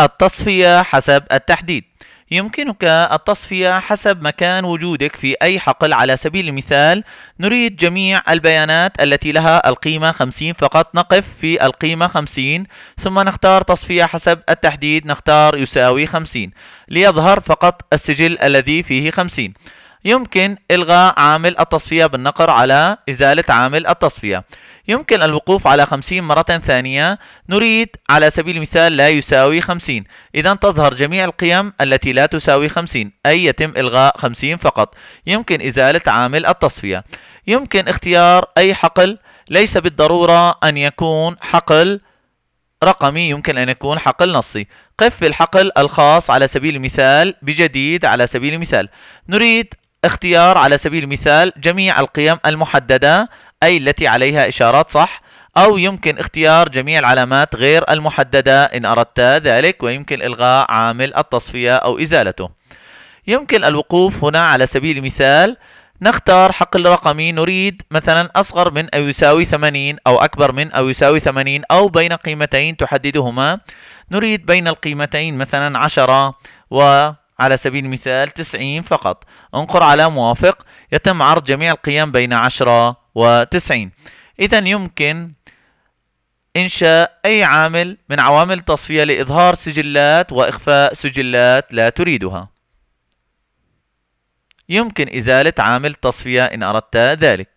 التصفية حسب التحديد يمكنك التصفية حسب مكان وجودك في أي حقل على سبيل المثال نريد جميع البيانات التي لها القيمة 50 فقط نقف في القيمة 50 ثم نختار تصفية حسب التحديد نختار يساوي 50 ليظهر فقط السجل الذي فيه 50 يمكن إلغاء عامل التصفية بالنقر على إزالة عامل التصفية يمكن الوقوف على 50 مرة ثانية نريد على سبيل المثال لا يساوي 50 إذا تظهر جميع القيم التي لا تساوي 50 أي يتم إلغاء 50 فقط يمكن إزالة عامل التصفية يمكن اختيار أي حقل ليس بالضرورة أن يكون حقل رقمي يمكن أن يكون حقل نصي قف الحقل الخاص على سبيل المثال بجديد على سبيل المثال نريد اختيار على سبيل المثال جميع القيم المحددة أي التي عليها إشارات صح أو يمكن اختيار جميع العلامات غير المحددة إن أردت ذلك ويمكن إلغاء عامل التصفية أو إزالته يمكن الوقوف هنا على سبيل المثال نختار حقل رقمي نريد مثلا أصغر من أو يساوي 80 أو أكبر من أو يساوي 80 أو بين قيمتين تحددهما نريد بين القيمتين مثلا 10 و على سبيل المثال 90 فقط انقر على موافق يتم عرض جميع القيم بين 10 و 90 إذا يمكن إنشاء أي عامل من عوامل التصفية لإظهار سجلات وإخفاء سجلات لا تريدها يمكن إزالة عامل التصفية إن أردت ذلك